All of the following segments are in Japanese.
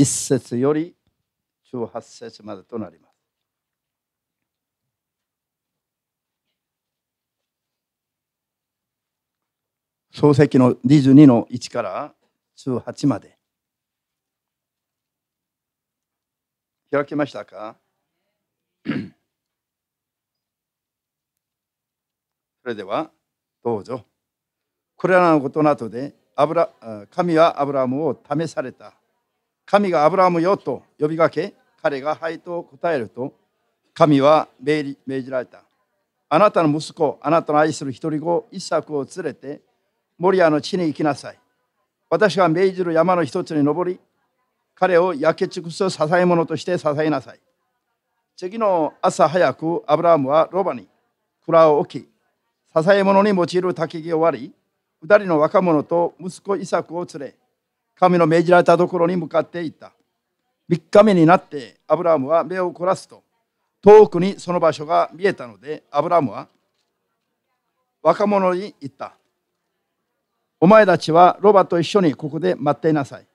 一節より十八節までとなります。創世記の二十二の一から十八まで。開きましたか それではどうぞ。これらのことなどで神はアブラムを試された。神がアブラハムよと呼びかけ、彼がはいと答えると、神は命じられた。あなたの息子、あなたの愛する一人子、イサクを連れて、モリアの地に行きなさい。私が命じる山の一つに登り、彼を焼け尽くす支え物として支えなさい。次の朝早く、アブラハムはロバに蔵を置き、支え物に用いる焚き木を割り、二人の若者と息子イサクを連れ、神の命じられたところに向かっていった。3日目になってアブラムは目を凝らすと、遠くにその場所が見えたので、アブラムは若者に言った。お前たちはロバと一緒にここで待っていなさい。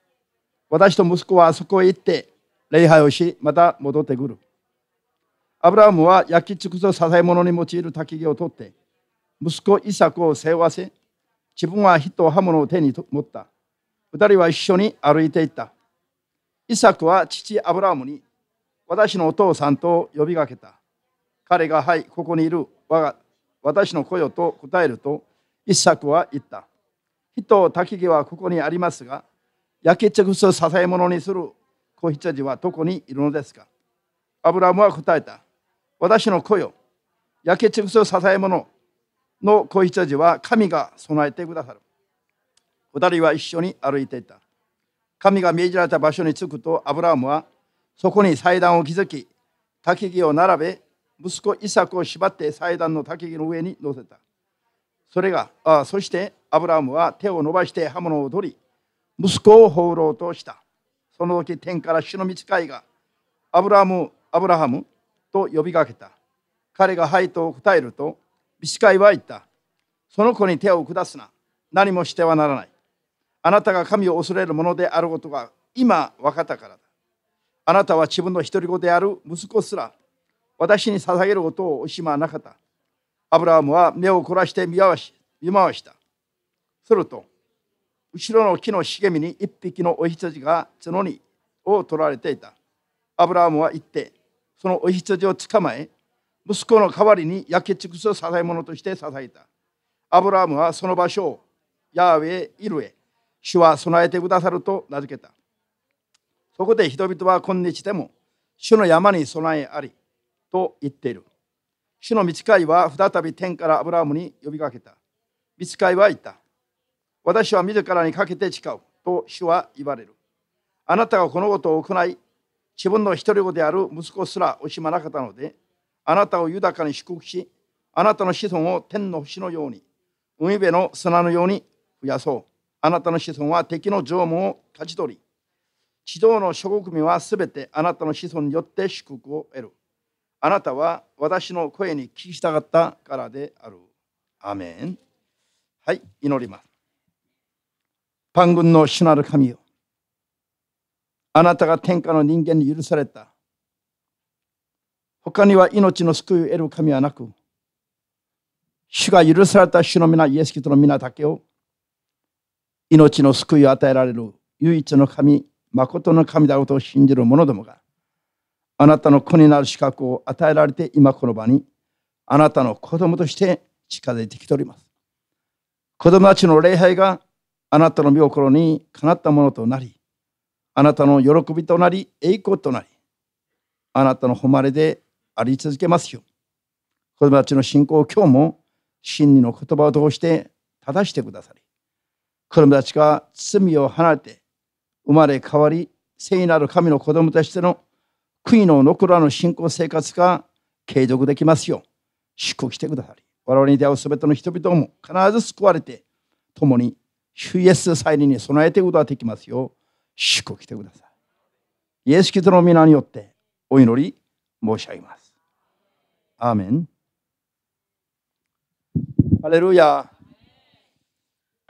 私と息子はあそこへ行って礼拝をし、また戻ってくる。アブラムは焼き尽くす支え物に用いる焚き木を取って、息子イサクを背負わせ、自分は火と刃物を手に持った。二人は一緒に歩いていった。イサクは父アブラムに、私のお父さんと呼びかけた。彼が、はい、ここにいる我が私の子よと答えると、イサクは言った。人を焚き木はここにありますが、焼き尽くす支え物にする子羊はどこにいるのですかアブラムは答えた。私の子よ、焼き尽くす支え物の子羊は神が備えてくださる。二人は一緒に歩いていた。神が命じられた場所に着くと、アブラハムはそこに祭壇を築き、焚き木を並べ、息子イサクを縛って祭壇の焚き木の上に乗せた。それが、あそしてアブラハムは手を伸ばして刃物を取り、息子を放ろうとした。その時、天から主の見つかいが、アブラハム、アブラハムと呼びかけた。彼がはいと答えると、見つかいは言った。その子に手を下すな。何もしてはならない。あなたが神を恐れるものであることが今分かったからだ。あなたは自分の独り子である息子すら私に捧げることを惜しまなかった。アブラハムは目を凝らして見回し見回した。すると、後ろの木の茂みに一匹のお羊が角にを取られていた。アブラハムは行って、そのお羊を捕まえ、息子の代わりに焼け尽くす捧げ物として捧げた。アブラハムはその場所をヤーウェイ・イルエ、主は備えてくださると名付けた。そこで人々は今日でも、主の山に備えありと言っている。主の見つかりは再び天からアブラハムに呼びかけた。見つかりは言った。私は自らにかけて誓うと主は言われる。あなたがこのことを行い、自分の一り子である息子すら惜しまなかったので、あなたを豊かに祝福し、あなたの子孫を天の星のように、海辺の砂のように増やそう。あなたの子孫は敵の縄務を勝ち取り、地上の諸国民はすべてあなたの子孫によって祝福を得る。あなたは私の声に聞きたかったからである。アメン。はい、祈ります。パン軍の主なる神よ。あなたが天下の人間に許された。他には命の救いを得る神はなく、主が許された主の皆、イエス・キリストの皆だけを命の救いを与えられる唯一の神、誠の神であることを信じる者どもが、あなたの子になる資格を与えられて、今この場に、あなたの子供として近づいてきております。子供たちの礼拝があなたの御心にかなったものとなり、あなたの喜びとなり、栄光となり、あなたの誉れであり続けますよ。子供たちの信仰を今日も真理の言葉を通して正してくださり、子供たちが罪を離れて生まれ変わり聖なる神の子供たちとの国の残らぬ信仰生活が継続できますよ祝福してくださり我々に出会う全ての人々も必ず救われて共に主イエス再臨に備えていくことができますよ祝福してくださいイエス・キリストの皆によってお祈り申し上げますアーメンハレルヤ、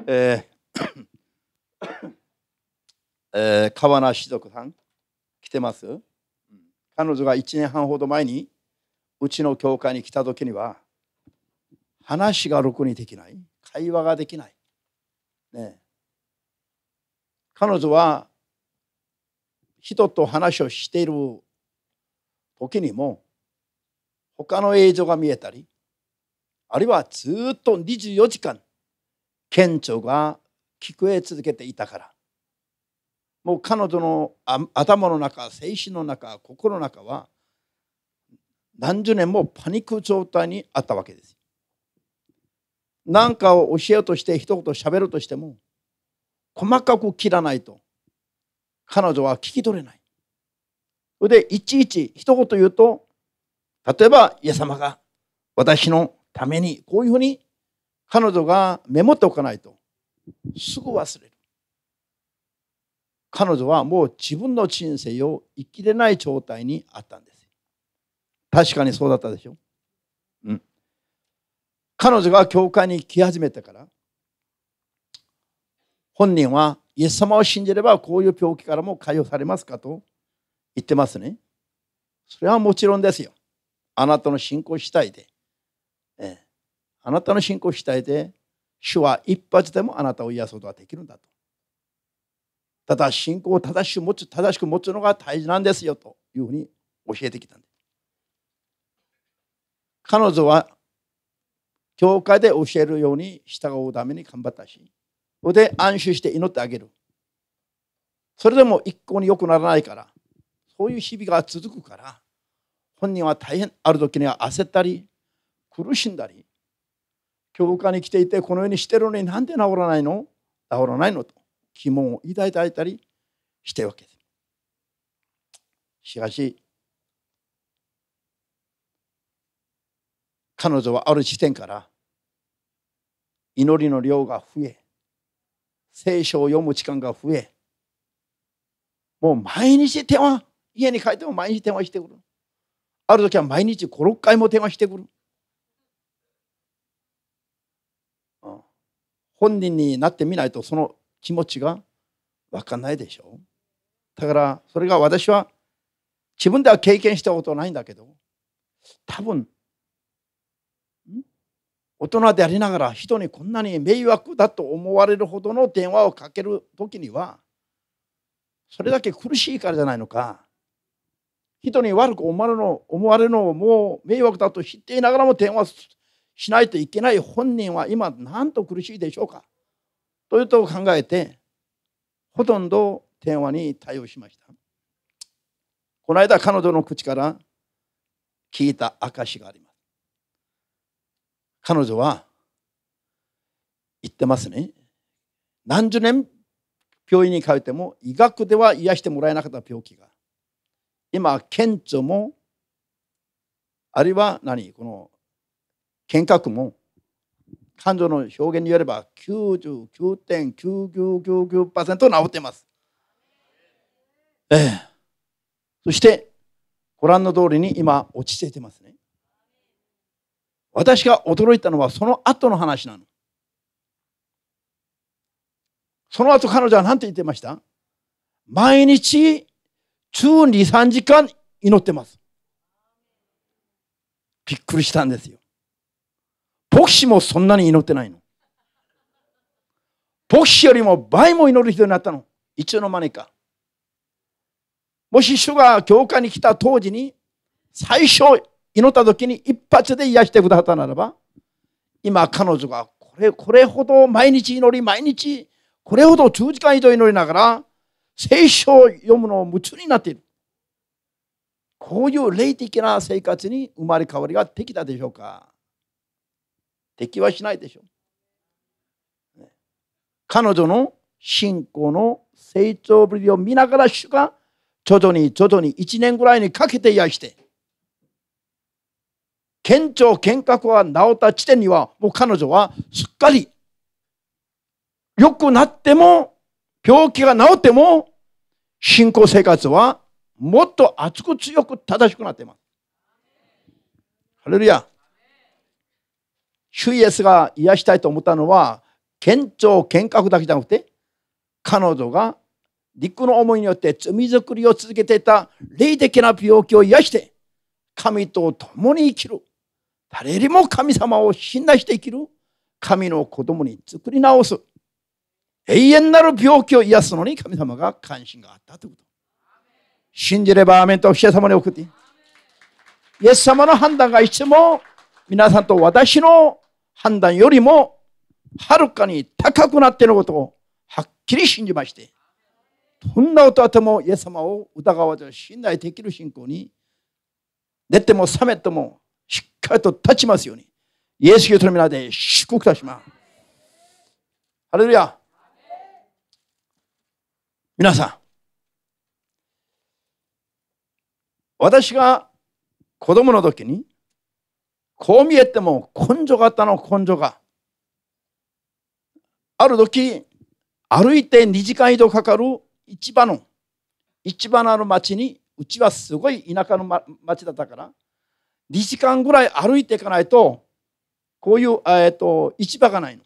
えーえー、川名士族さん来てます、彼女が1年半ほど前にうちの教会に来た時には話がろくにできない会話ができない、ね、彼女は人と話をしている時にも他の映像が見えたりあるいはずっと24時間顕著が聞え続けていたからもう彼女の頭の中精神の中心の中は何十年もパニック状態にあったわけです何かを教えようとして一言喋るとしても細かく切らないと彼女は聞き取れないそれでいちいち一言言うと例えばイエス様が私のためにこういうふうに彼女がメモっておかないとすぐ忘れる彼女はもう自分の人生を生きれない状態にあったんです確かにそうだったでしょうん彼女が教会に来始めてから本人はイエス様を信じればこういう病気からも解放されますかと言ってますね。それはもちろんですよ。あなたの信仰主体で。ええ、あなたの信仰主体で主は一発でもあなたを癒すことができるんだと。ただ信仰を正しく持つ、正しく持つのが大事なんですよというふうに教えてきたんです。彼女は教会で教えるように従うために頑張ったし、それで安心して祈ってあげる。それでも一向に良くならないから、そういう日々が続くから、本人は大変ある時には焦ったり、苦しんだり、教会に来ていてこのようにしてるのになんで治らないの治らないのと疑問を抱いいたりしてるわけです。しかし彼女はある時点から祈りの量が増え聖書を読む時間が増えもう毎日電話家に帰っても毎日電話してくるある時は毎日56回も電話してくる本人になってみないとその気持ちが分かんないでしょだからそれが私は自分では経験したことないんだけど多分大人でありながら人にこんなに迷惑だと思われるほどの電話をかける時にはそれだけ苦しいからじゃないのか人に悪く思われるの思われるのをもう迷惑だと知っていながらも電話しないといけない本人は今なんと苦しいでしょうかというと考えてほとんど電話に対応しましたこの間彼女の口から聞いた証があります彼女は言ってますね何十年病院に通っても医学では癒してもらえなかった病気が今顕著もあるいは何この見学も感情の表現によれば99.9999%治ってます。ええ。そしてご覧の通りに今落ち着いてますね。私が驚いたのはその後の話なの。その後彼女は何て言ってました毎日中2、3時間祈ってます。びっくりしたんですよ。牧師もそんなに祈ってないの。牧師よりも倍も祈る人になったの。いつの間にか。もし主が教会に来た当時に、最初祈った時に一発で癒してくださったならば、今彼女がこれ、これほど毎日祈り、毎日、これほど10時間以上祈りながら、聖書を読むのを夢中になっている。こういう霊的な生活に生まれ変わりができたでしょうか敵はしないでしょう、彼女の信仰の成長ぶりを見ながら主が徐々に徐々に1年ぐらいにかけて癒して県庁見学は治った地点にはもう彼女はすっかり良くなっても病気が治っても信仰生活はもっと熱く強く正しくなっています。ハレルヤ。主イエスが癒したいと思ったのは県庁見覚だけじゃなくて彼女が陸の思いによって罪作りを続けていた霊的な病気を癒して神と共に生きる誰よりも神様を信頼して生きる神の子供に作り直す永遠なる病気を癒すのに神様が関心があったということ信じればアメンとお師様に送ってイエス様の判断がいつも皆さんと私の判断よりもはるかに高くなっていることをはっきり信じましてどんな音あってもイエス様を疑わず信頼できる信仰に寝ても覚めてもしっかりと立ちますようにイエス・キリストの皆で祝福いたしますハレルヤ皆さん私が子供の時にこう見えても根性型の根性が。ある時、歩いて2時間以上かかる市場の、市場のある町に、うちはすごい田舎の、ま、町だったから、2時間ぐらい歩いていかないと、こういう、えーと、市場がないの。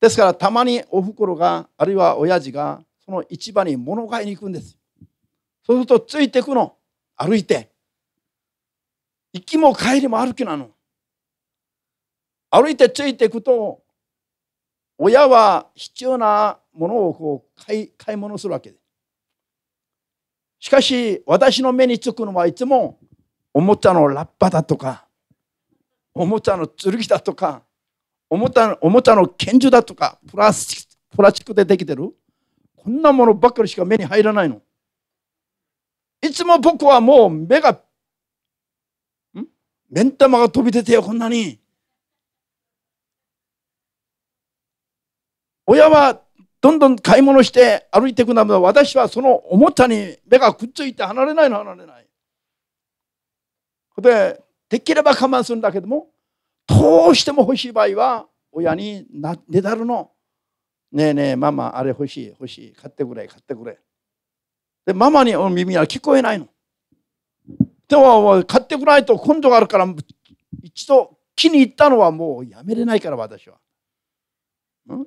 ですから、たまにおふくろが、あるいは親父が、その市場に物買いに行くんです。そうすると、ついてくの、歩いて。行きも帰りも歩きなの。歩いてついていくと、親は必要なものをこう買い買い物するわけです。しかし、私の目につくのはいつも、おもちゃのラッパだとか、おもちゃの剣だとか、おもちゃおもちゃの拳銃だとか、プラスチックプラスチックでできてる。こんなものばっかりしか目に入らないの。いつも僕はもう目が目ん玉が飛び出てよ、こんなに。親はどんどん買い物して歩いていくなら私はそのおもちゃに目がくっついて離れないの離れない。でできれば我慢するんだけどもどうしても欲しい場合は親になねだるの。ねえねえママあれ欲しい欲しい買ってくれ買ってくれ。でママにお耳は聞こえないの。でも買ってこないと根性があるから一度気に入ったのはもうやめれないから私は、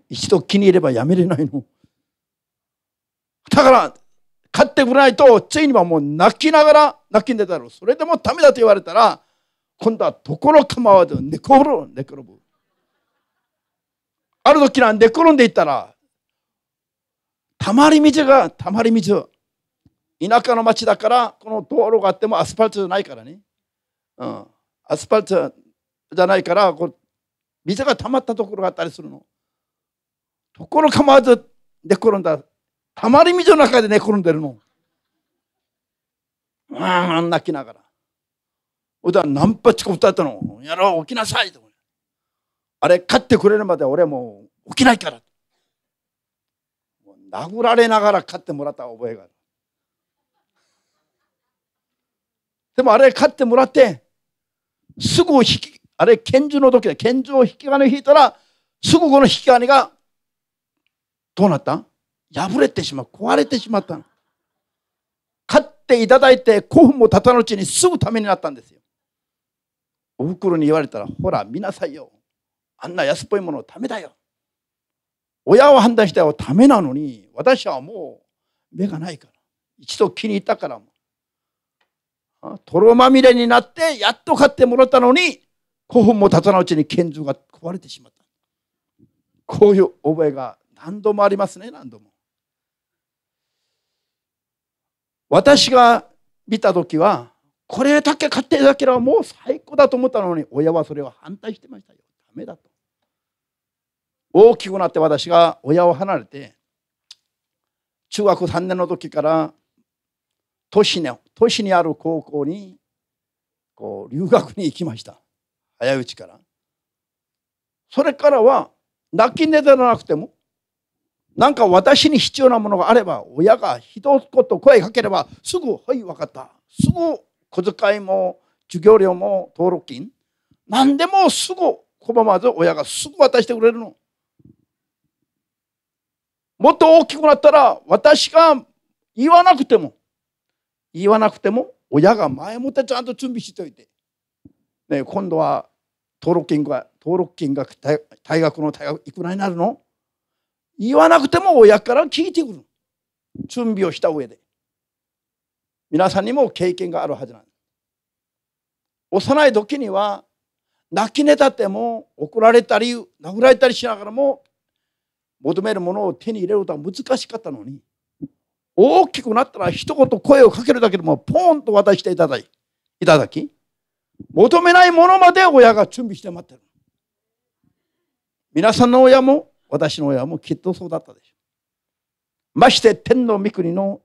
一度気に入ればやめれないのだから買ってこないとついにはもう泣きながら泣きんでたろうそれでもダメだと言われたら今度はところ構わず寝転ぶ寝転ぶある時なんで転んでいったらたまり水がたまり水田舎の町だからこの道路があってもアスファルトじゃないからね、うん、アスファルトじゃないからこう水が溜まったところがあったりするのところ構わず寝転んだたまり水の中で寝転んでるのうん泣きながらほだ、何発かパチ歌ったの「やろう起きなさい」とあれ勝ってくれるまで俺はもう起きないから殴られながら勝ってもらった覚えがあるでもあれ買ってもらって、すぐ引き、あれ拳銃の時で拳銃を引き金引いたら、すぐこの引き金が、どうなった破れてしまう。壊れてしまったの。買っていただいて5分も経たぬうちにすぐためになったんですよ。お袋に言われたら、ほら見なさいよ。あんな安っぽいものをためだよ。親を判断したよ。ためなのに、私はもう目がないから。一度気に入ったからも。泥まみれになってやっと買ってもらったのに古墳も立たないうちに建造が壊れてしまったこういう覚えが何度もありますね何度も私が見た時はこれだけ買っていただければもう最高だと思ったのに親はそれを反対してましたよダメだと大きくなって私が親を離れて中学3年の時から年ね都市にある高校にこう留学に行きました早いうちからそれからは泣き寝らなくても何か私に必要なものがあれば親が一言声かければすぐ「はい分かった」すぐ小遣いも授業料も登録金何でもすぐ拒まず親がすぐ渡してくれるの。もっと大きくなったら私が言わなくても言わなくても親が前もってちゃんと準備しておいて、ね、今度は登録金が登録金が大学の大学いくらになるの言わなくても親から聞いてくる準備をした上で皆さんにも経験があるはずなんです幼い時には泣き寝たっても怒られたり殴られたりしながらも求めるものを手に入れることは難しかったのに大きくなったら一言声をかけるだけでもポーンと渡していただいいただき求めないものまで親が準備して待ってる皆さんの親も私の親もきっとそうだったでしょうまして天の御国の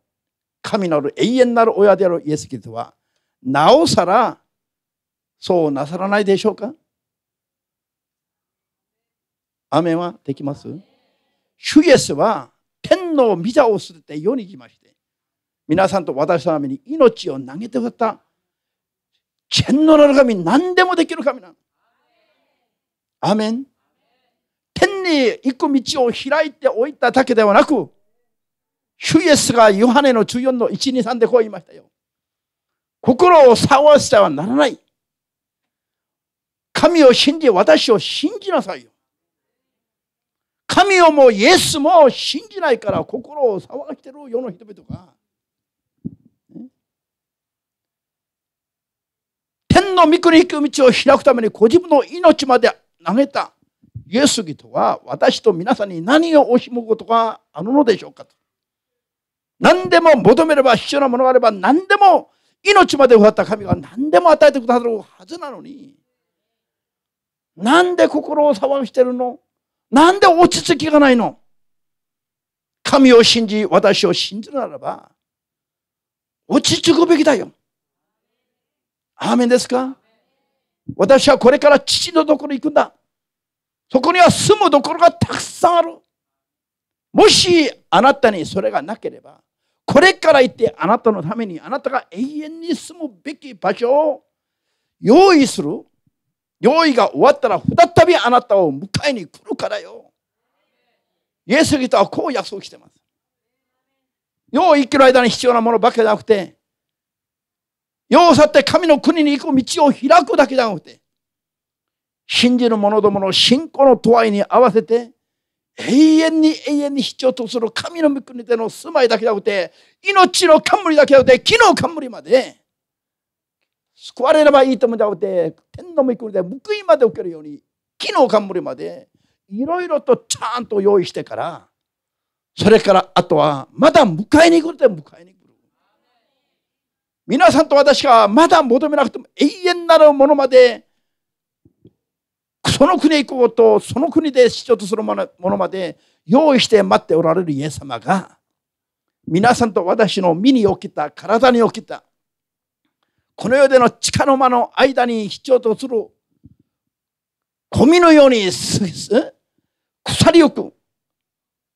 神なる永遠なる親であるイエス・キリストはなおさらそうなさらないでしょうか雨はできます主イエスはの御座を捨てて世に来まして皆さんと私のために命を投げてくれた天皇の神何でもできる神なの。アメン天に行く道を開いておいただけではなく主イエスがヨハネの14の123でこう言いましたよ。心を騒がせてはならない。神を信じ、私を信じなさいよ。神をもイエスも信じないから心を騒がしてる世の人々が天の御国行く道を開くためにご自分の命まで投げたイエスとは私と皆さんに何を惜しむことがあるのでしょうかと何でも求めれば必要なものがあれば何でも命まで奪った神が何でも与えてくださるはずなのになんで心を騒がしてるのなんで落ち着きがないの神を信じ、私を信じるならば、落ち着くべきだよ。アーメンですか私はこれから父のところに行くんだ。そこには住むところがたくさんある。もしあなたにそれがなければ、これから行ってあなたのためにあなたが永遠に住むべき場所を用意する。用意が終わったら再びあなたを迎えに来る。からよ。イエス・ギターはこう約束してます。世を生きる間に必要なものばけじゃなくて、世を去って神の国に行く道を開くだけじゃなくて、信じる者どもの信仰の度合いに合わせて、永遠に永遠に必要とする神の御国での住まいだけじゃなくて、命の冠だけじゃなくて、木の冠まで、救われればいいともじゃなくて、天の御国で報いまで受けるように、木の冠までいろいろとちゃんと用意してからそれからあとはまだ迎えに来るで迎えに来る皆さんと私がまだ求めなくても永遠なるものまでその国へ行こうとその国で必要とするものまで用意して待っておられるイエス様が皆さんと私の身に起きた体に起きたこの世での地下の間の間に必要とするゴミのようにす腐りゆく。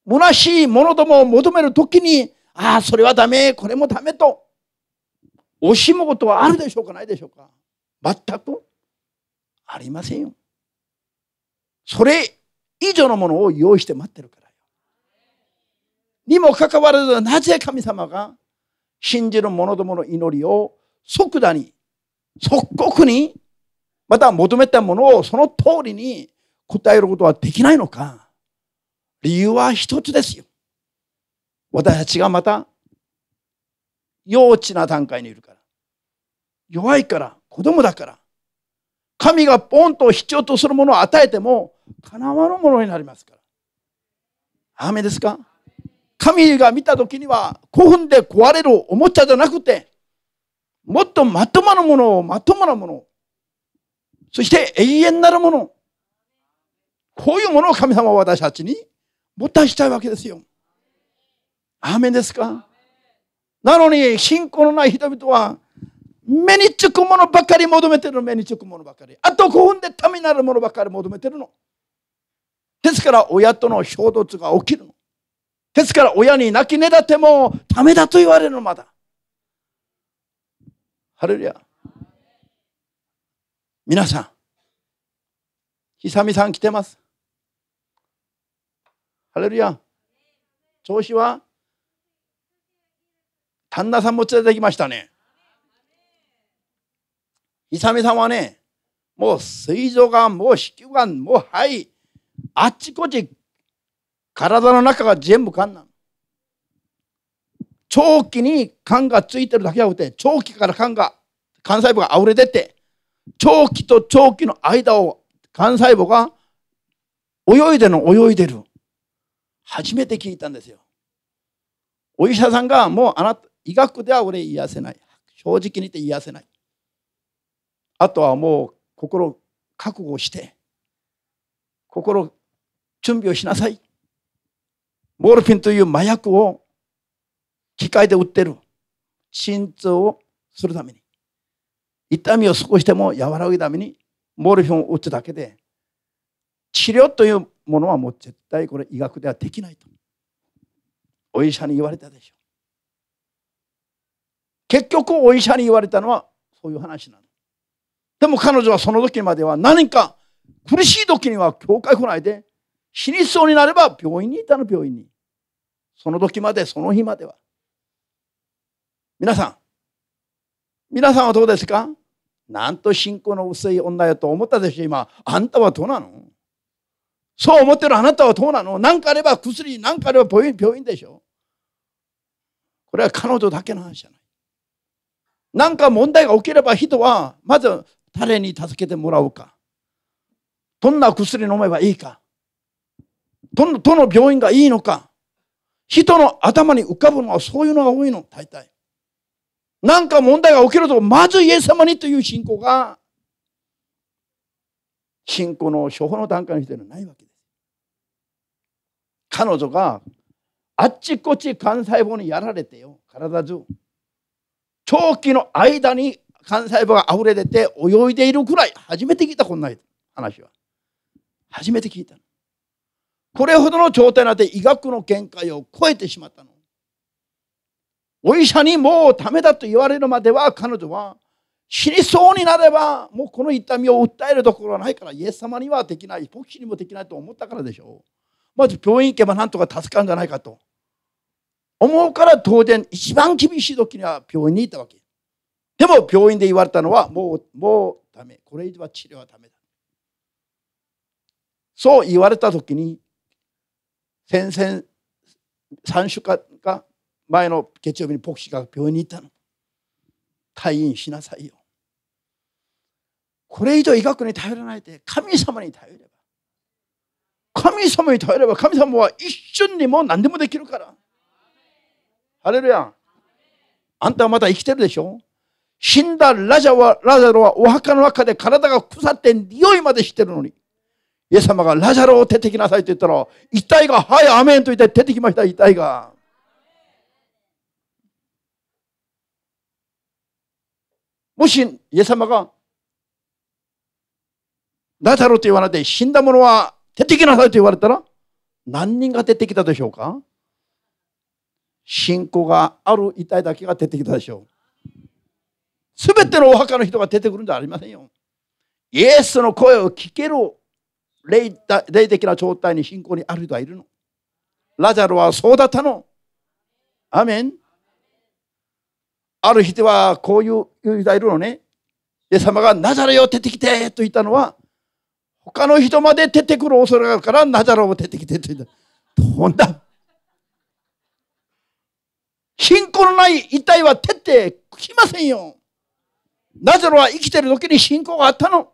虚しいものどもを求めるときに、ああ、それはダメ、これもダメと、惜しむことはあるでしょうか、ないでしょうか。全くありませんよ。それ以上のものを用意して待ってるからよ。にもかかわらず、なぜ神様が信じる者どもの祈りを即座に、即刻に、また求めたものをその通りに答えることはできないのか。理由は一つですよ。私たちがまた幼稚な段階にいるから。弱いから、子供だから。神がポンと必要とするものを与えても、叶わぬものになりますから。雨ですか神が見た時には古墳で壊れるおもちゃじゃなくて、もっとまともなものを、まともなもの、そして永遠なるもの、こういうものを神様は私たちにもったいしたいわけですよ。アーメンですかなのに信仰のない人々は目につくものばかり求めてるの目につくものばかりあと5分でためになるものばかり求めてるのですから親との衝突が起きるのですから親に泣きねだってもためだと言われるのまだハレルヤ皆さんひさみさん来てますハレルヤ。調子は旦那さんも連れてきましたね。イサメさんはね、もう膵臓がん、もう子宮がん、もう肺、あっちこっち、体の中が全部がんなの。長期に肝がついてるだけじゃなくて、長期から肝が、肝細胞が溢れ出て、長期と長期の間を肝細胞が泳いでの泳いでる。初めて聞いたんですよ。お医者さんがもうあなた、医学では俺癒せない。正直に言って癒せない。あとはもう心覚悟して、心準備をしなさい。モルフィンという麻薬を機械で売ってる。鎮痛をするために。痛みを少しでも和らぐためにモルフィンを打つだけで治療というものはもう絶対これ医学ではできないとお医者に言われたでしょ結局お医者に言われたのはそういう話なのでも彼女はその時までは何か苦しい時には教会来ないで死にそうになれば病院にいたの病院にその時までその日までは皆さん皆さんはどうですかなんと信仰の薄い女やと思ったでしょ今あんたはどうなのそう思ってるあなたはどうなの何かあれば薬、何かあれば病院、病院でしょこれは彼女だけの話じゃない。何か問題が起きれば人は、まず誰に助けてもらおうか。どんな薬飲めばいいか。どのどの病院がいいのか。人の頭に浮かぶのはそういうのが多いの、大体。何か問題が起きると、まずイエス様にという信仰が信仰の初歩の段階の人ではないわけです。彼女があっちこっち幹細胞にやられてよ体中長期の間に幹細胞が溢れ出て泳いでいるくらい初めて聞いたこんな話は初めて聞いたこれほどの頂点なんて医学の見解を超えてしまったのお医者にもうダメだと言われるまでは彼女は死にそうになればもうこの痛みを訴えるところはないからイエス様にはできない牧師にもできないと思ったからでしょうまず病院行けばなんとか助かるんじゃないかと思うから当然一番厳しい時には病院に行ったわけでも病院で言われたのはもうもうダメこれ以上は治療はダメだそう言われた時に先々3週間か前の月曜日に牧師が病院に行ったの退院しなさいよこれ以上医学に頼らないで神様に頼れば神様に頼れば神様は一瞬にも何でもできるからハレルヤあんたはまだ生きてるでしょ死んだラジャはラャロはお墓の中で体が腐って匂いまでしてるのにイエス様がラジャロを出てきなさいと言ったら遺体が「はいアメン」と言って出てきました遺体が。もし、イエス様がナザロと言われて死んだ者は出てきなさいと言われたら何人が出てきたでしょうか信仰がある遺体だけが出てきたでしょう。すべてのお墓の人が出てくるんじゃありませんよ。イエスの声を聞ける霊霊的な状態に信仰にある人はいるの。ラザロはそうだったの。アメン。ある人はこういう人がいるのね。イエス様がナザレよ出てきてと言ったのは他の人まで出てくる恐れがあるから、ナザロも出てきてって言った。んだ。信仰のない遺体は出てきませんよ。ナザロは生きてる時に信仰があったの。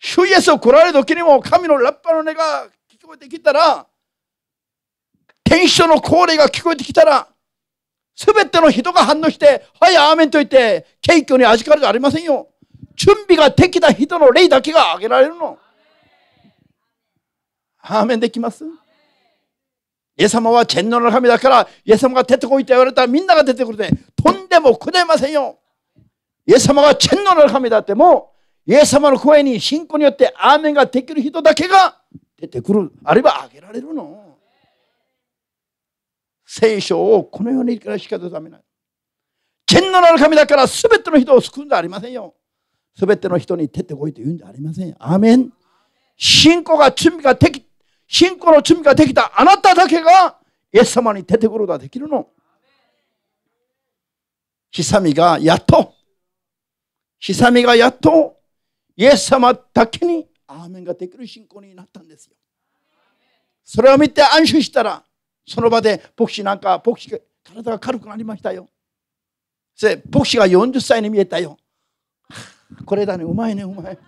主イエスを来られる時にも神のラッパの音が聞こえてきたら、天使の恒例が聞こえてきたら、すべての人が反応して、はい、アーメンと言って、謙虚に預かるじゃありませんよ。準備ができた人の霊だけが挙げられるの。アーメンできますイエス様は全能の神だから、イエス様が出てこいと言われたらみんなが出てくるで、とんでもくれませんよ。イエス様は全能の神だっても、イエス様の声に信仰によってアーメンができる人だけが出てくる、あるいは挙げられるの。聖書をこのように生かしかダめない。全能の神だから全ての人を救うんではありませんよ。すべての人に出てこいと言うんじゃありません。アーメン。信仰が準備ができ、信仰の準備ができたあなただけが、イエス様に出てくることができるの。ひさみがやっと、ひさみがやっと、イエス様だけに、アーメンができる信仰になったんですよ。それを見て安心したら、その場で牧師なんか、牧師、体が軽くなりましたよ。それ牧師が40歳に見えたよ。これだねうまいねうまい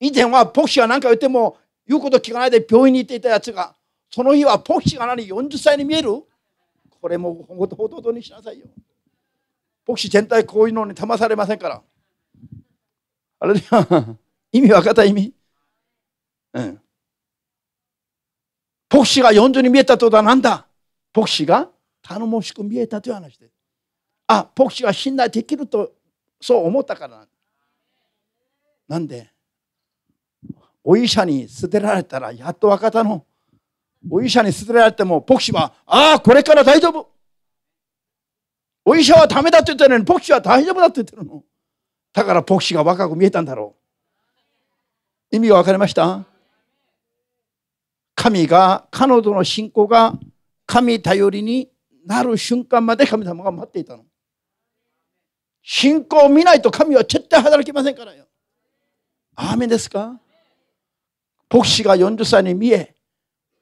以前はポクシが何か言っても言うこと聞かないで病院に行っていたやつがその日はポクシが何40歳に見えるこれもほどほどにしなさいよ牧師全体こういうのに騙されませんから。あれ 意味分かった意味うん。牧師が40に見えたとは何だ牧師が頼もしく見えたという話で。あ、牧師が信頼できるとそう思ったからなんでお医者に捨てられたらやっと若田のお医者に捨てられても牧師はああこれから大丈夫お医者はダメだって言ってるのに牧師は大丈夫だって言ってるのだから牧師が若く見えたんだろう意味が分かりました神が彼女の信仰が神頼りになる瞬間まで神様が待っていたの信仰を見ないと神は絶対働きませんからよ。アーメンですか牧師が40歳に見え、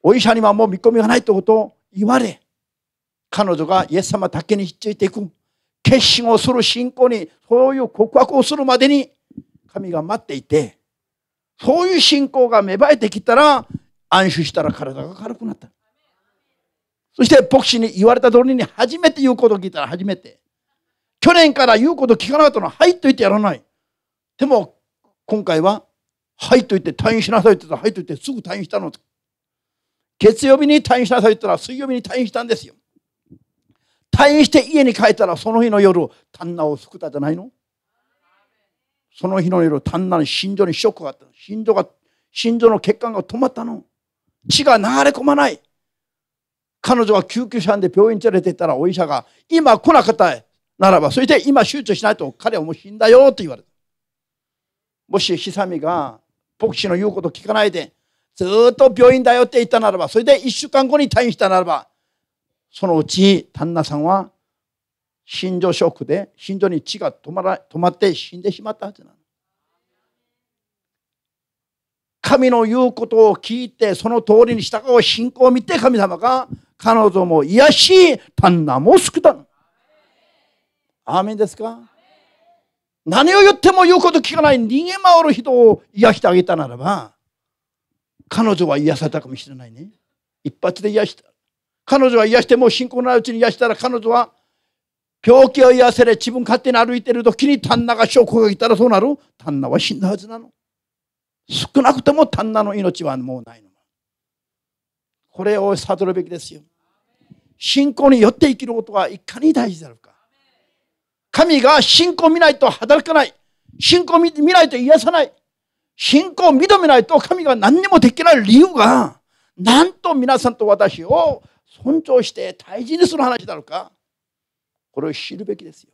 お医者にはもう見込みがないということを言われ、彼女がイエス様だけに引っついていく。決心をする信仰に、そういう告白をするまでに、神が待っていて、そういう信仰が芽生えてきたら、安心したら体が軽くなった。そして牧師に言われた通りに初めて言うことを聞いたら初めて去年から言うこと聞かなかったのは、はいと言ってやらない。でも、今回は、はいと言って退院しなさいって言ったら、はいと言ってすぐ退院したの。月曜日に退院しなさいって言ったら、水曜日に退院したんですよ。退院して家に帰ったら、その日の夜、旦那を救ったじゃないのその日の夜、旦那の心臓にショックがあった。心臓が、心臓の血管が止まったの。血が流れ込まない。彼女は救急車で病院に連れて行ったらお医者が、今来なかったならば、そして今手術しないと彼はもう死んだよと言われた。もしひさみが牧師の言うことを聞かないで、ずっと病院だよって言ったならば、それで一週間後に退院したならば、そのうち旦那さんは心臓ショックで心臓に血が止まら止まって死んでしまったはずなの。神の言うことを聞いてその通りに従う信仰を見て神様が彼女も癒し旦那も救ったの。アーメンですか何を言っても言うこと聞かない逃げ回る人を癒してあげたならば、彼女は癒されたかもしれないね。一発で癒した。彼女は癒しても信仰のないうちに癒したら彼女は病気を癒せれ自分勝手に歩いてる時に旦那が証拠がいたらそうなる旦那は死んだはずなの。少なくとも旦那の命はもうないの。これを悟るべきですよ。信仰によって生きることはいかに大事であるか。神が信仰を見ないと働かない。信仰を見ないと癒さない。信仰を認めないと神が何にもできない理由が、なんと皆さんと私を尊重して大事にする話なのか。これを知るべきですよ。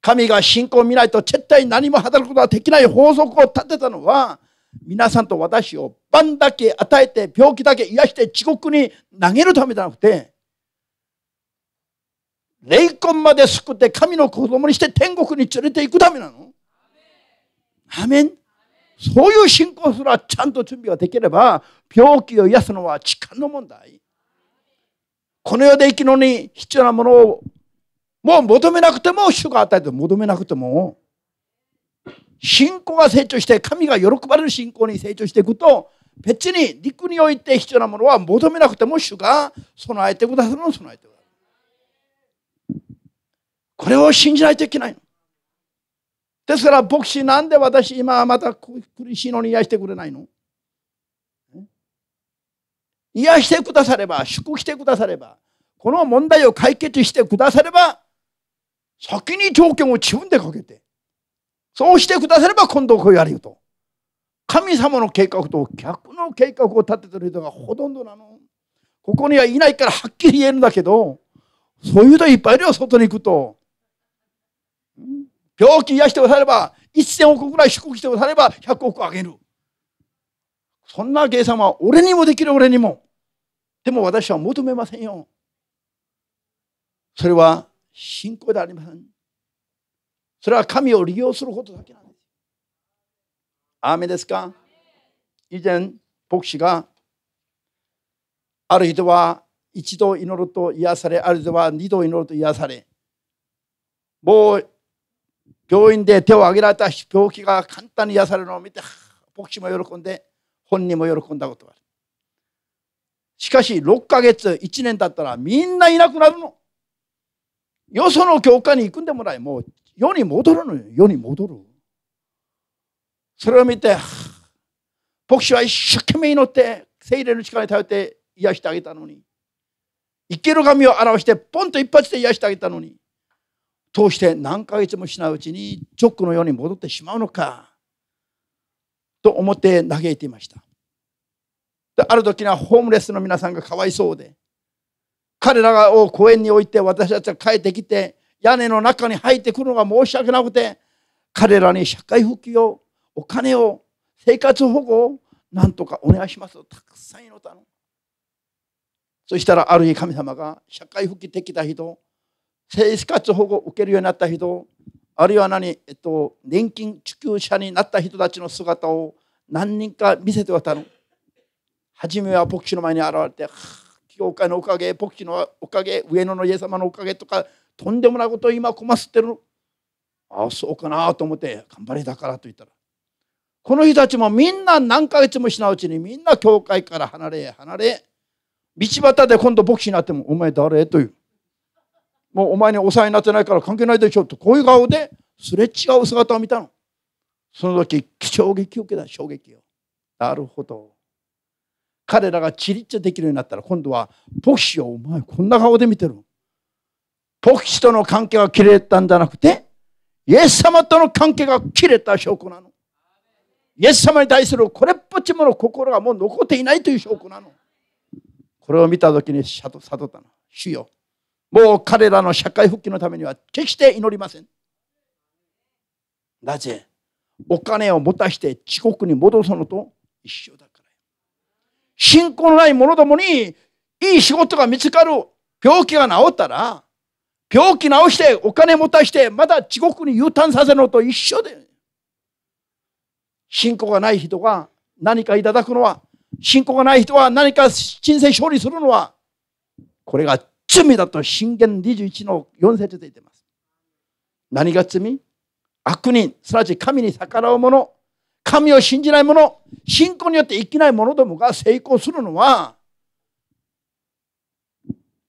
神が信仰を見ないと絶対何も働くことはできない法則を立てたのは、皆さんと私を晩だけ与えて病気だけ癒して地獄に投げるためじゃなくて、霊魂まで救って神の子供にして天国に連れて行くためなのアメンそういう信仰すらちゃんと準備ができれば病気を癒すのは漢の問題この世で生きるのに必要なものをもう求めなくても主が与えて求めなくても信仰が成長して神が喜ばれる信仰に成長していくと別に陸において必要なものは求めなくても主が備えてくださるのを備えてくださる。これを信じないといけないの。ですから、牧師、なんで私、今はまた苦しいのに癒してくれないの癒してくだされば、祝してくだされば、この問題を解決してくだされば、先に条件を自分でかけて、そうしてくだされば今度こうあるよと。神様の計画と逆の計画を立ててる人がほとんどなの。ここにはいないからはっきり言えるんだけど、そういう人いっぱいいるよ、外に行くと。病気癒してくだされば、一千億ぐらい祝福してくだされば、百億あげる。そんな計算は俺にもできる、俺にも。でも私は求めませんよ。それは信仰でありません。それは神を利用することだけなんです。アーメですか以前、牧師が、ある人は一度祈ると癒され、ある人は二度祈ると癒され、もう病院で手を挙げられた病気が簡単に癒されるのを見て牧師も喜んで本人も喜んだことがあるしかし6ヶ月1年だったらみんないなくなるのよその教会に行くんでもないもう世に戻るのよ世に戻るそれを見て牧師は一生懸命祈って精霊の力に頼って癒してあげたのに生ける神を表してポンと一発で癒してあげたのに通して何ヶ月もしないうちにチョックのように戻ってしまうのかと思って嘆いていましたである時にはホームレスの皆さんがかわいそうで彼らを公園に置いて私たちが帰ってきて屋根の中に入ってくるのが申し訳なくて彼らに社会復帰をお金を生活保護をなんとかお願いしますとたくさん祈ったのそしたらある日神様が社会復帰できた人生死活保護を受けるようになった人あるいは何、えっと、年金受給者になった人たちの姿を何人か見せて渡る初めは牧師の前に現れて教会のおかげ牧師のおかげ上野の家様のおかげとかとんでもないことを今こまってるああそうかなと思って頑張れだからと言ったらこの人たちもみんな何ヶ月もしなうちにみんな教会から離れ離れ道端で今度牧師になってもお前誰というもうお前にお世話になってないから関係ないでしょとこういう顔ですれ違う姿を見たのその時衝撃を受けた衝撃をなるほど彼らがチリッチできるようになったら今度はポキシをお前こんな顔で見てるポキシとの関係が切れたんじゃなくてイエス様との関係が切れた証拠なのイエス様に対するこれっぽっちもの心がもう残っていないという証拠なのこれを見た時に悟ったの主よもう彼らの社会復帰のためには決して祈りません。なぜお金を持たして遅刻に戻すのと一緒だから。信仰のない者どもにいい仕事が見つかる、病気が治ったら、病気治してお金持たして、まだ地獄に U ターンさせるのと一緒で。信仰がない人が何かいただくのは、信仰がない人は何か人生勝利するのは、これが罪だと信玄21の4節で言っています。何が罪悪人、すなわち神に逆らう者、神を信じない者、信仰によって生きない者どもが成功するのは、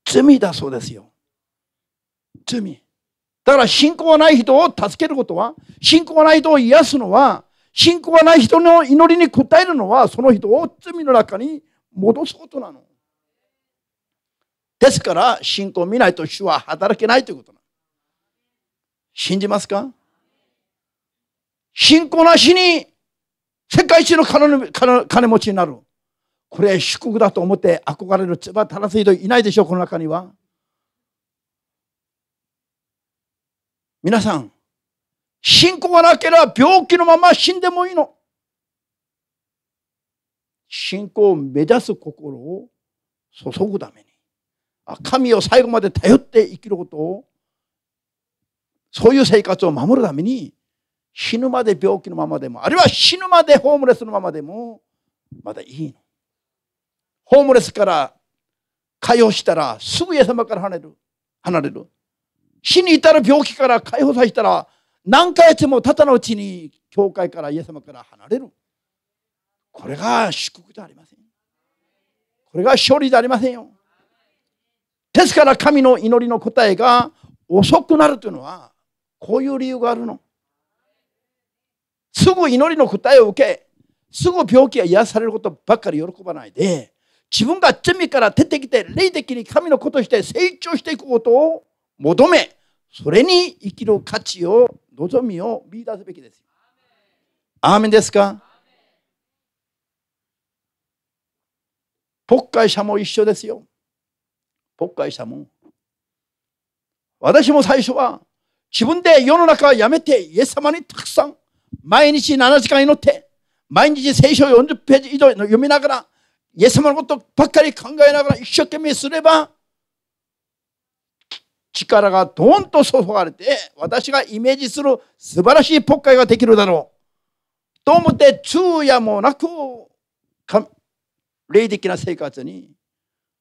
罪だそうですよ。罪。だから信仰がない人を助けることは、信仰がない人を癒すのは、信仰がない人の祈りに応えるのは、その人を罪の中に戻すことなの。ですから信仰を見ないと主は働けないということな信じますか信仰なしに世界一の金金金持ちになる。これ祝福だと思って憧れるつばたらす人いないでしょう、この中には。皆さん、信仰がなければ病気のまま死んでもいいの。信仰を目指す心を注ぐために神を最後まで頼って生きることをそういう生活を守るために死ぬまで病気のままでもあるいは死ぬまでホームレスのままでもまだいいの。ホームレスから解放したらすぐ家様から離れる。離れる死に至る病気から解放させたら何ヶ月も経たのうちに教会からイエス様から離れる。これが祝福じゃありません。これが勝利じゃありませんよ。ですから神の祈りの答えが遅くなるというのはこういう理由があるの。すぐ祈りの答えを受け、すぐ病気が癒されることばっかり喜ばないで、自分が罪から出てきて霊的に神の子として成長していくことを求め、それに生きる価値を、望みを見出すべきです。アーメンですか牧会者も一緒ですよ。僕会社も私も最初は自分で世の中はやめてイエス様にたくさん毎日7時間祈って毎日聖書40ページ以上読みながらイエス様のことばっかり考えながら一生懸命すれば力がどんと注がれて私がイメージする素晴らしい国会ができるだろうと思って昼夜もなく霊的な生活に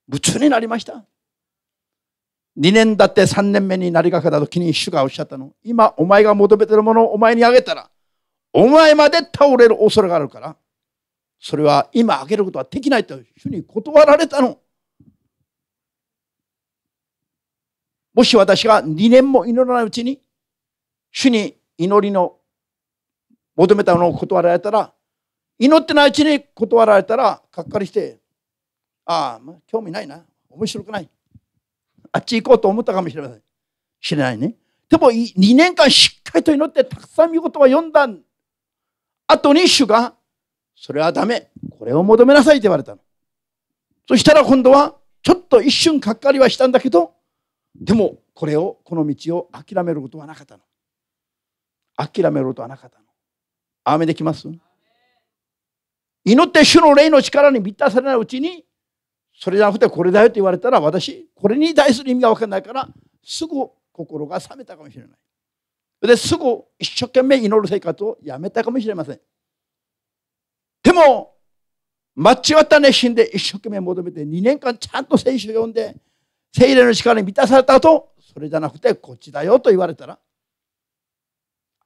夢中になりました2年だって3年目になりかけた時に主がおっしゃったの。今お前が求めてるものをお前にあげたら、お前まで倒れる恐れがあるから、それは今あげることはできないと主に断られたの。もし私が2年も祈らないうちに、主に祈りの求めたものを断られたら、祈ってないうちに断られたら、がっかりして、ああ、興味ないな、面白くない。あっち行こうと思ったかもしれません。知れないね。でも2年間しっかりと祈ってたくさん見事は読んだ後に主が、それはダメ。これを求めなさいと言われたの。そしたら今度は、ちょっと一瞬かっかりはしたんだけど、でもこれを、この道を諦めることはなかったの。諦めることはなかったの。雨できます祈って主の霊の力に満たされないうちに、それじゃなくてこれだよって言われたら私これに対する意味が分かんないからすぐ心が冷めたかもしれないですぐ一生懸命祈る生活をやめたかもしれませんでも間違った熱心で一生懸命求めて2年間ちゃんと聖書を読んで聖霊の力に満たされた後それじゃなくてこっちだよと言われたら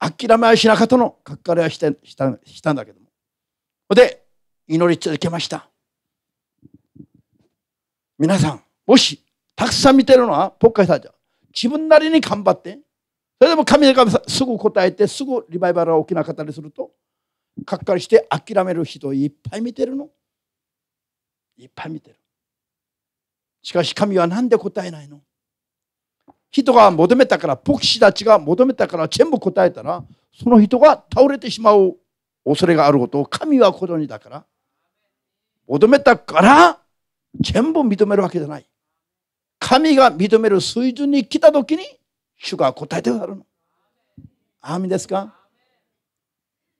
諦めはしなかったのっかりはしたしたしたんだけどもで祈り続けました皆さん、もし、たくさん見てるのは、ポッカイさんじゃ、自分なりに頑張って、それでも神がすぐ答えて、すぐリバイバルが起きなかったりすると、かっかりして諦める人いっぱい見てるの。いっぱい見てる。しかし神は何で答えないの人が求めたから、牧師たちが求めたから全部答えたら、その人が倒れてしまう恐れがあることを神はことにだから、求めたから全部認めるわけじゃない。神が認める水準に来た時に主が答えてくださるの。アーミですか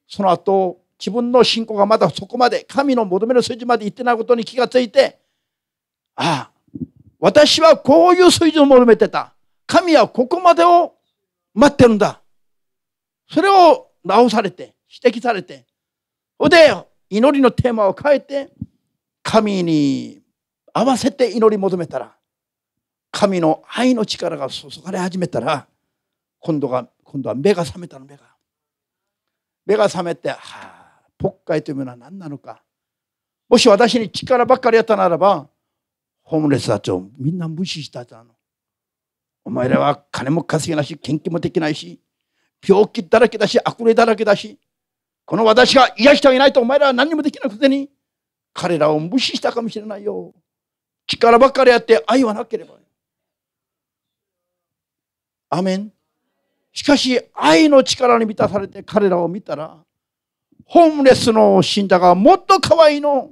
その後自分の信仰がまだそこまで神の求める水準まで行ってないことに気がついてああ私はこういう水準を求めてた神はここまでを待ってるんだそれを直されて指摘されてほで祈りのテーマを変えて神に合わせて祈り求めたら神の愛の力が注がれ始めたら今度が今度は目が覚めたの目が目が覚めてはあポッカイというものは何なのかもし私に力ばっかりやったならばホームレスたちをみんな無視したじゃんお前らは金も稼げないし研究もできないし病気だらけだし悪霊だらけだしこの私が癒してはいないとお前らは何もできなくてに彼らを無視したかもしれないよ。力ばっかりやって愛はなければ。アメン。しかし愛の力に満たされて彼らを見たら、ホームレスの死んだがもっと可愛いの。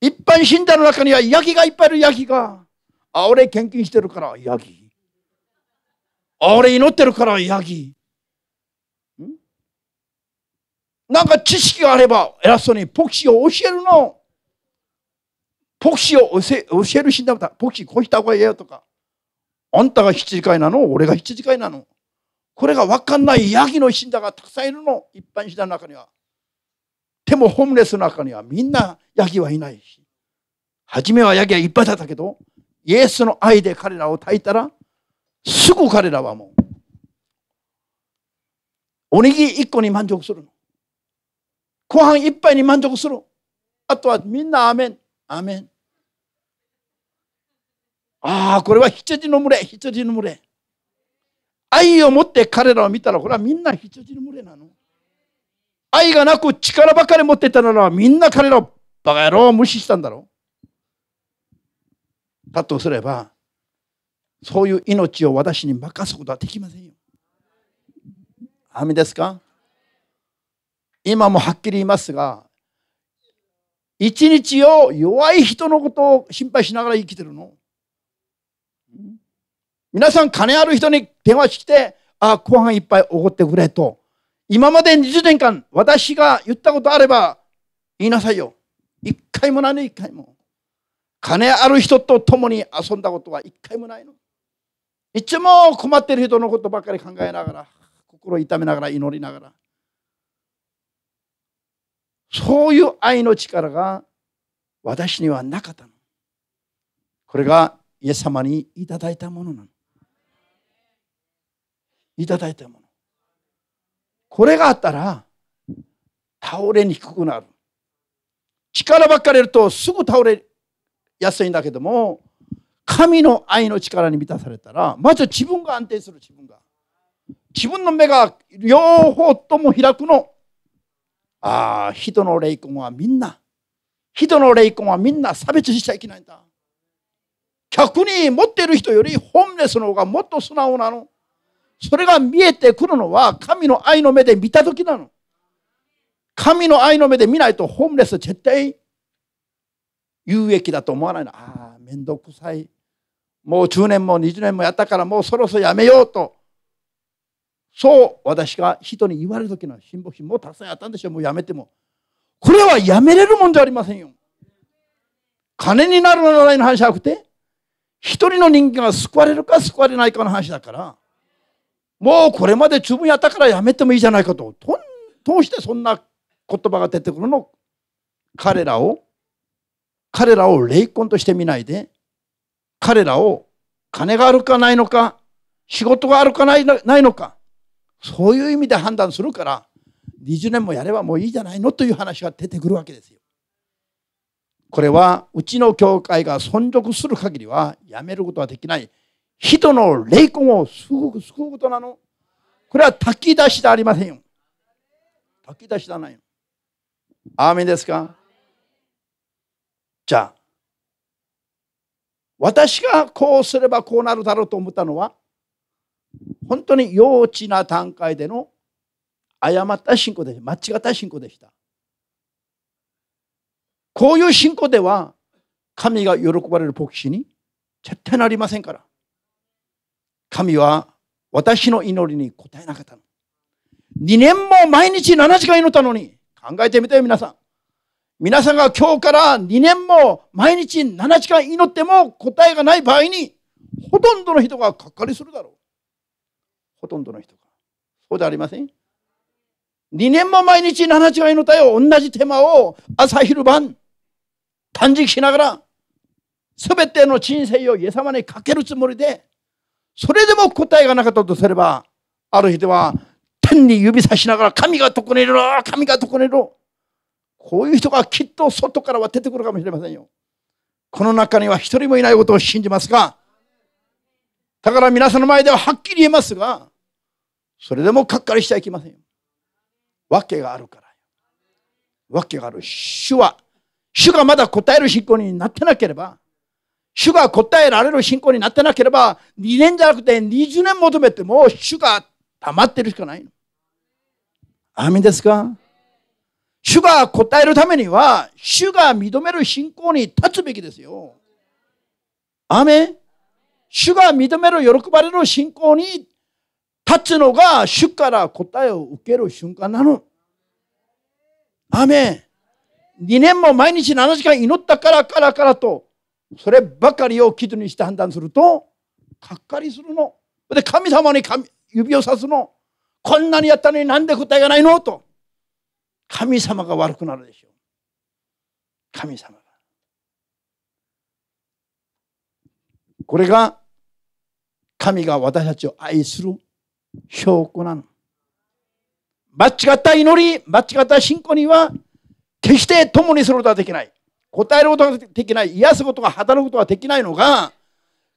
一般信者の中にはヤギがいっぱいいるヤギが。あ、俺献金してるからヤギ。あ、俺祈ってるからヤギ。んなんか知識があれば偉そうに牧師を教えるの。牧師を教える死んだこと牧師こうした方がええよとか、あんたが羊飼いなの俺が羊飼いなのこれがわかんないヤギの信者がたくさんいるの、一般死んの中には。でもホームレスの中にはみんなヤギはいないし。初めはヤギはいっぱいだったけど、イエスの愛で彼らを炊いたら、すぐ彼らはもう、おにぎり1個に満足するの。ご飯一杯に満足する。あとはみんなアメン。アメン。ああ、これは羊の群れ、羊の群れ。愛を持って彼らを見たら、これはみんな羊の群れなの。愛がなく力ばかり持ってたなら、みんな彼らをバカ野郎を無視したんだろう。だとすれば、そういう命を私に任すことはできませんよ。あめですか今もはっきり言いますが、一日を弱い人のことを心配しながら生きてるの皆さん金ある人に電話して、あ、ご飯いっぱいおごってくれと。今まで20年間私が言ったことあれば言いなさいよ。一回もないね、一回も。金ある人と共に遊んだことは一回もないの。いつも困ってる人のことばっかり考えながら、心痛めながら祈りながら。そういう愛の力が私にはなかったの。これがイエス様にいただいたものなの。いただいたもの。これがあったら倒れにくくなる。力ばっかりいるとすぐ倒れやすいんだけども、神の愛の力に満たされたら、まず自分が安定する自分が。自分の目が両方とも開くの。ああ、人の霊魂はみんな、人の霊魂はみんな差別しちゃいけないんだ。逆に持っている人よりホームレスの方がもっと素直なの。それが見えてくるのは神の愛の目で見た時なの。神の愛の目で見ないとホームレス絶対有益だと思わないの。ああ、めんどくさい。もう10年も20年もやったからもうそろそろやめようと。そう私が人に言われる時の辛抱品もたくさんあったんでしょうもうやめてもこれはやめれるもんじゃありませんよ金になるならないの話じゃなくて一人の人間が救われるか救われないかの話だからもうこれまで自分やったからやめてもいいじゃないかとどうしてそんな言葉が出てくるの彼らを彼らを霊魂として見ないで彼らを金があるかないのか仕事があるかないのかそういう意味で判断するから20年もやればもういいじゃないのという話が出てくるわけですよ。これはうちの教会が存続する限りはやめることはできない人の霊魂をすごく救うことなの。これは炊き出しでありませんよ。炊き出しじゃないよ。アーメンですかじゃあ私がこうすればこうなるだろうと思ったのは本当に幼稚な段階での誤った信仰でした。間違った信仰でした。こういう信仰では神が喜ばれる牧師に絶対なりませんから。神は私の祈りに応えなかったの。2年も毎日7時間祈ったのに、考えてみてよ、皆さん。皆さんが今日から2年も毎日7時間祈っても答えがない場合に、ほとんどの人ががっかりするだろう。ほとんどの人が。そうじゃありません ?2 年も毎日7違いのたよ。同じ手間を朝昼晩断食しながらべての人生をイエス様にかけるつもりでそれでも答えがなかったとすればある人は天に指さしながら神がとにいる神がとにいるこういう人がきっと外からは出てくるかもしれませんよ。この中には一人もいないことを信じますが、だから皆さんの前でははっきり言えますが、それでもかっかりしちゃいけませんよ。わけがあるから。わけがある。主は、主がまだ答える信仰になってなければ、主が答えられる信仰になってなければ、2年じゃなくて20年求めても主が溜まってるしかないの。アミですか主が答えるためには、主が認める信仰に立つべきですよ。アメ主が認める喜ばれる信仰に立つのが主から答えを受ける瞬間なの。アメン。2年も毎日7時間祈ったからからからと、そればかりを基準にして判断すると、がっかりするの。で、神様に神指をさすの。こんなにやったのになんで答えがないのと。神様が悪くなるでしょう。神様が。これが神が私たちを愛する証拠なの。間違った祈り、間違った信仰には決して共にすることはできない。答えることができない。癒すことが働くことはできないのが、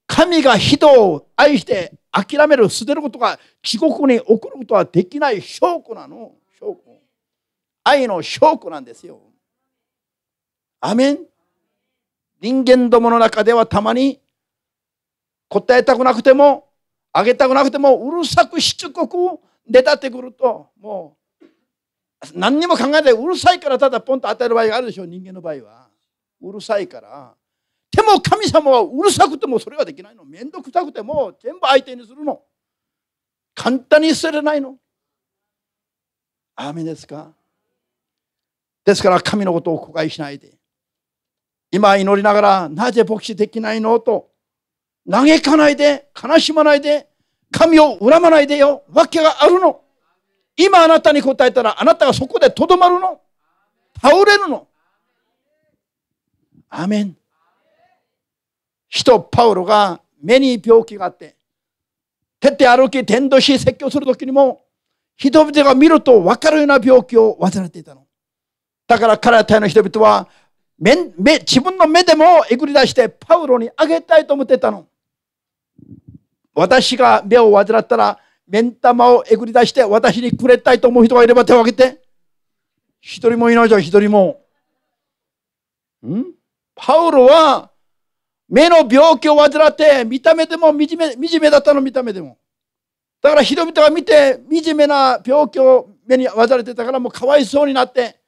神が人を愛して諦める、捨てることが地獄に送ることはできない証拠なの。証拠。愛の証拠なんですよ。アメン。人間どもの中ではたまに答えたくなくてもあげたくなくてもうるさくしつこく出立ってくるともう何にも考えないうるさいからただポンと与える場合があるでしょう人間の場合はうるさいからでも神様はうるさくてもそれはできないの面倒くさくても全部相手にするの簡単に捨てれないの雨ですかですから神のことを誤解しないで今祈りながらなぜ牧師できないのと嘆かないで、悲しまないで、神を恨まないでよ。わけがあるの。今あなたに答えたら、あなたはそこでとどまるの。倒れるの。アメン。人、パウロが目に病気があって、徹底歩き、天道し、説教するときにも、人々が見ると分かるような病気を患っていたの。だから彼らの人々は目、目、自分の目でもえぐり出してパウロにあげたいと思ってたの。私が目を患ったら、目ん玉をえぐり出して私にくれたいと思う人がいれば手を挙げて。一人もいないじゃん、一人も。んパウロは、目の病気を患って、見た目でも惨め、惨めだったの、見た目でも。だから人々が見て、惨めな病気を目に患れてたから、もうかわいそうになって、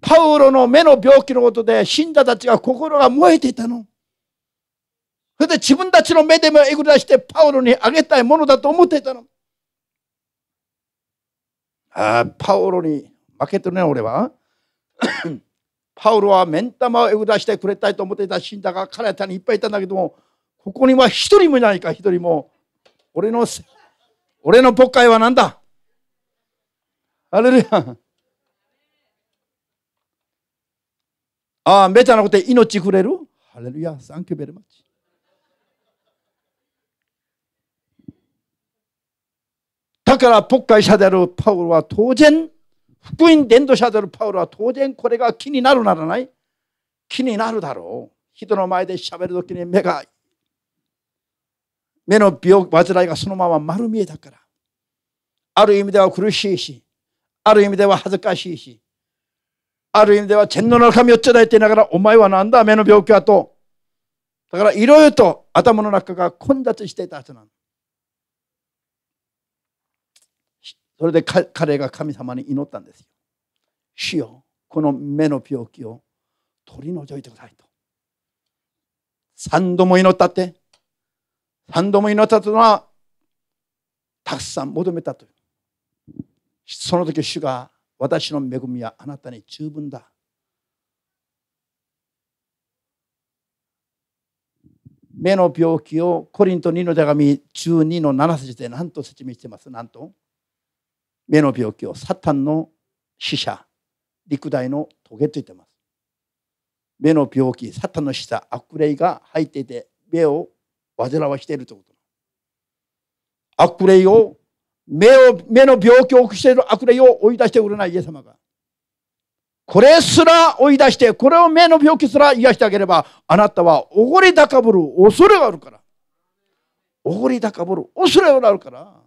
パウロの目の病気のことで、信者たちが心が燃えていたの。それで自分たちの目でもえぐらしてパウロにあげたいものだと思っていたの。あパウロに負けてるね、俺は。パウロは目ん玉をえぐらしてくれたいと思っていた信者が彼らにいっぱいいたんだけども、ここには一人もいないか、一人も。俺の、俺の牧会は何だあれルヤ。ああ、めちゃなことで命くれるハレルヤ、サンキューベルマッチ。だから国会シャデル・パウロは当然、福音伝道者であるパウロは当然これが気になるならない気になるだろう。人の前で喋るときに目が、目の病、患いがそのまま丸見えだから。ある意味では苦しいし、ある意味では恥ずかしいし、ある意味では天皇の神を頂いていながら、お前はなんだ、目の病気はと。だからいろいろと頭の中が混雑していたはずなの。それで彼が神様に祈ったんですよ。主よ、この目の病気を取り除いてくださいと。三度も祈ったって、三度も祈ったというのは、たくさん求めたとその時主が私の恵みはあなたに十分だ。目の病気をコリント2の手紙12の7節で何と説明してます。なんと目の病気をサタンの死者陸大のトゲついてます目の病気サタンの死者悪霊が入っていて目を煩わしているということ悪霊を目を目の病気を起こしている悪霊を追い出してくれないイエス様がこれすら追い出してこれを目の病気すら癒してあげればあなたはおごり高ぶる恐れがあるからおごり高ぶる恐れがあるから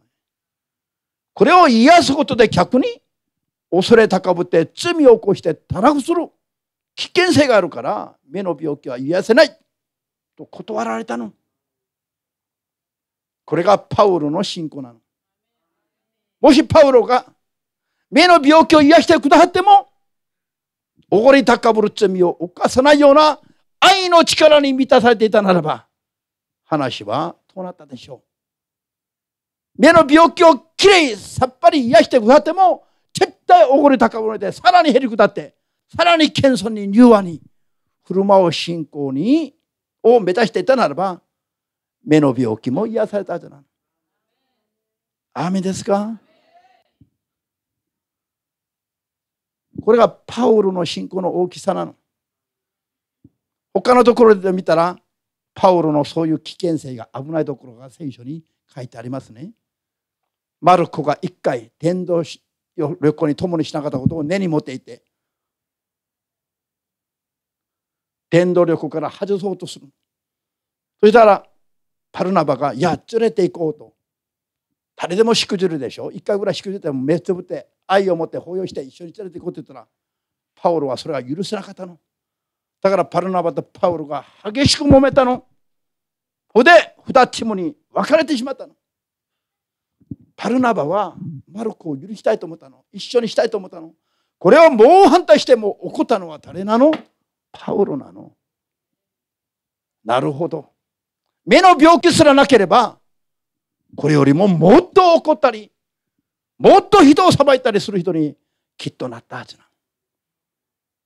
これを癒すことで逆に恐れ高ぶって罪を起こして堕落する危険性があるから目の病気は癒せないと断られたの。これがパウロの信仰なの。もしパウロが目の病気を癒してくださってもおごり高ぶる罪を犯さないような愛の力に満たされていたならば話はどうなったでしょう。目の病気をきれいさっぱり癒してくだっても、絶対おごり高ぶられて、さらにへりくだって、さらに謙遜に柔和に、振る舞う信仰に、を目指していたならば、目の病気も癒されたじゃない。雨ですかこれがパウロの信仰の大きさなの。他のところで見たら、パウロのそういう危険性が危ないところが聖書に書いてありますね。マルコが一回天道旅行に共にしなかったことを根に持っていて天道旅行から外そうとするそしたらパルナバが「いや連れていこう」と誰でもしくじるでしょ一回ぐらいしくじっても目つぶって愛を持って抱擁して一緒に連れていこうって言ったらパウロはそれは許せなかったのだからパルナバとパウロが激しく揉めたのほで二チームに分かれてしまったのカルナバはマルコを許したいと思ったの一緒にしたいと思ったのこれを猛反対しても怒ったのは誰なのパウロなのなるほど目の病気すらなければこれよりももっと怒ったりもっと人を裁いたりする人にきっとなったはずなの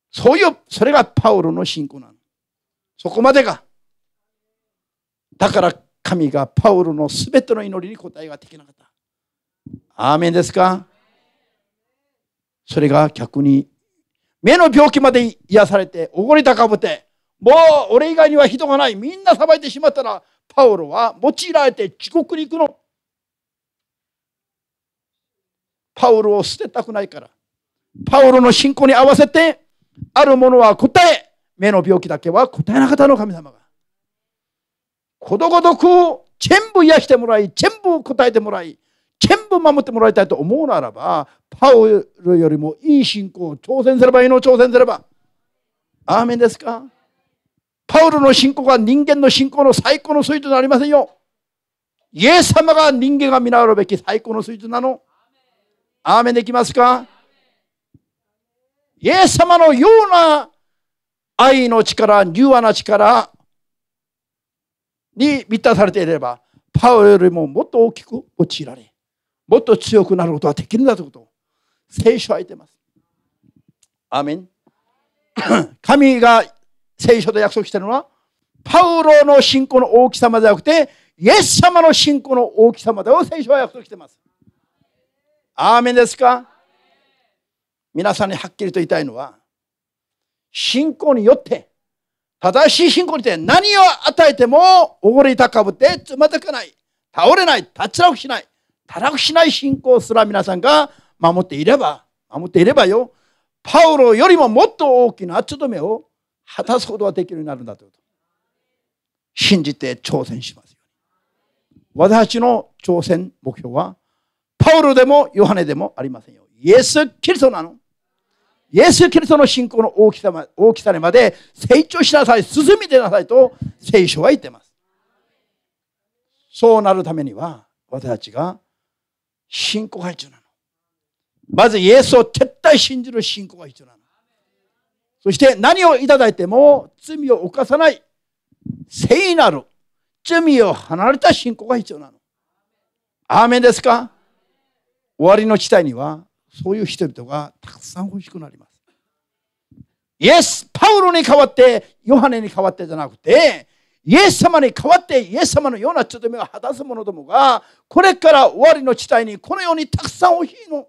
そういうそれがパウロの信仰なのそこまでがだから神がパウロの全ての祈りに答えができなかったアーメンですかそれが逆に、目の病気まで癒されて、おごり高ぶて、もう俺以外には人がない、みんなさばいてしまったら、パウロは用いられて地獄に行くの。パウロを捨てたくないから。パウロの信仰に合わせて、あるものは答え、目の病気だけは答えなかったの神様が。ことごとく全部癒してもらい、全部答えてもらい、全部守ってもらいたいと思うならばパウルよりもいい信仰を挑戦すればいいのを挑戦すればアーメンですかパウルの信仰が人間の信仰の最高の水準となりませんよイエス様が人間が見習うべき最高の水準なのアーメンできますかイエス様のような愛の力、柔和な力に満たされていれば、パウルよりももっと大きく落ちられもっと強くなることができるんだということを聖書は言っています。アーメン。神が聖書で約束しているのは、パウロの信仰の大きさまではなくて、イエス様の信仰の大きさまでを聖書は約束しています。アーメンですか皆さんにはっきりと言いたいのは、信仰によって、正しい信仰にて何を与えても、おごり高ぶってつまずかない、倒れない、立ち直しない、堕落しない信仰すら皆さんが守っていれば、守っていればよ、パウロよりももっと大きな厚めを果たすことができるようになるんだということ。信じて挑戦しますよ。私の挑戦目標は、パウロでもヨハネでもありませんよ。イエス・キリストなの。イエス・キリストの信仰の大きさま大きさにまで成長しなさい、進みでなさいと聖書は言ってます。そうなるためには、私たちが信仰が必要なの。まずイエスを撤退信じる信仰が必要なの。そして何をいただいても罪を犯さない聖なる罪を離れた信仰が必要なの。アーメンですか終わりの地帯にはそういう人々がたくさん欲しくなります。イエス、パウロに代わって、ヨハネに代わってじゃなくて、イエス様に代わってイエス様のような務めを果たす者どもがこれから終わりの地帯にこのようにたくさんおひいの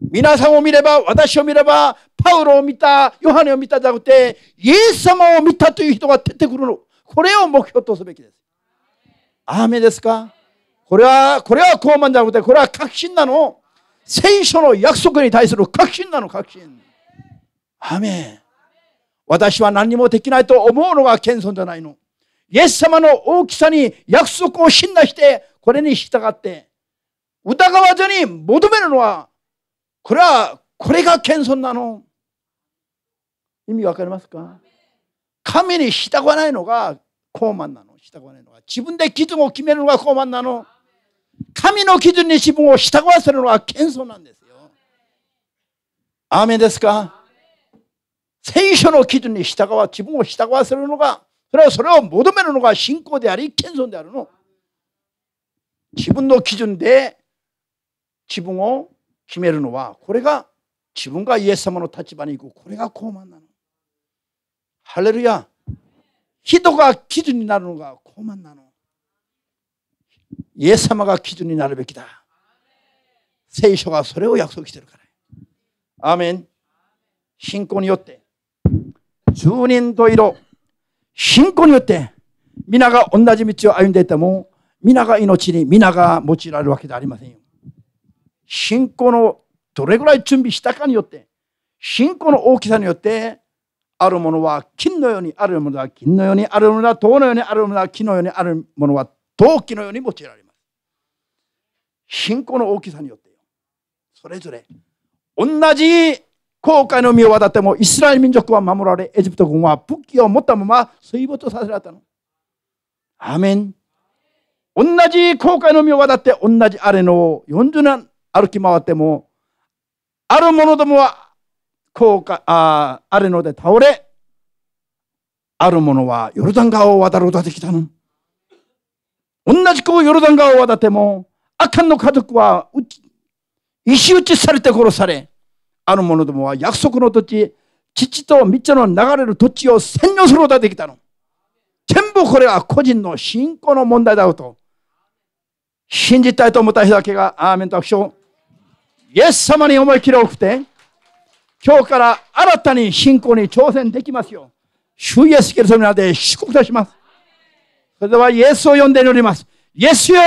皆さんを見れば私を見ればパウロを見たヨハネを見たじゃなくてイエス様を見たという人が出てくるのこれを目標とすべきですアメですかこれはこれは傲慢じゃなくてこれは確信なの聖書の約束に対する確信なの確信アメ私は何にもできないと思うのが謙遜じゃないの。イエス様の大きさに約束を信頼して、これに従って、疑わずに求めるのは、これは、これが謙遜なの。意味わかりますか神に従わないのが高慢なの。従わないのが。自分で基準を決めるのが高慢なの。神の基準に自分を従わせるのは謙遜なんですよ。アーメンですか聖書の基準に従わ自分を従わせるのがそれはそれを求めるのが信仰であり謙遜であるの自分の基準で自分を決めるのはこれが自分がイエス様の立場にいくこれが傲慢なのハレルヤ人が基準になるのが傲慢なのイエス様が基準になるべきだ聖書がそれを約束してるからアーメン信仰によって数人い色、信仰によって、皆が同じ道を歩んでいても、皆が命に皆が用いられるわけではありませんよ。信仰のどれぐらい準備したかによって、信仰の大きさによって、あるものは金のようにあるものは金のようにあるものは銅のようにあるものは木のようにあるものは陶器のように用いられます。信仰の大きさによってそれぞれ同じ航海の身を渡ってもイスラエル民族は守られ、エジプト軍は武器を持ったまま水没させられたの。アメン。同じ航海の身を渡って同じあれの40年歩き回っても、ある者どもは航海ああれので倒れ、ある者はヨルダン川を渡ることができたの。同じうヨルダン川を渡っても、アカンの家族は石打ちされて殺され、ある者どもは約束の土地、父と三つの流れる土地を占領することができたの。全部これは個人の信仰の問題だと。信じたいと思った人だけが、アーメンと拍手を。イエス様に思い切り多くて、今日から新たに信仰に挑戦できますよ。主イエスキリストの名で祝福いたします。それではイエスを呼んで祈ります。イエスよ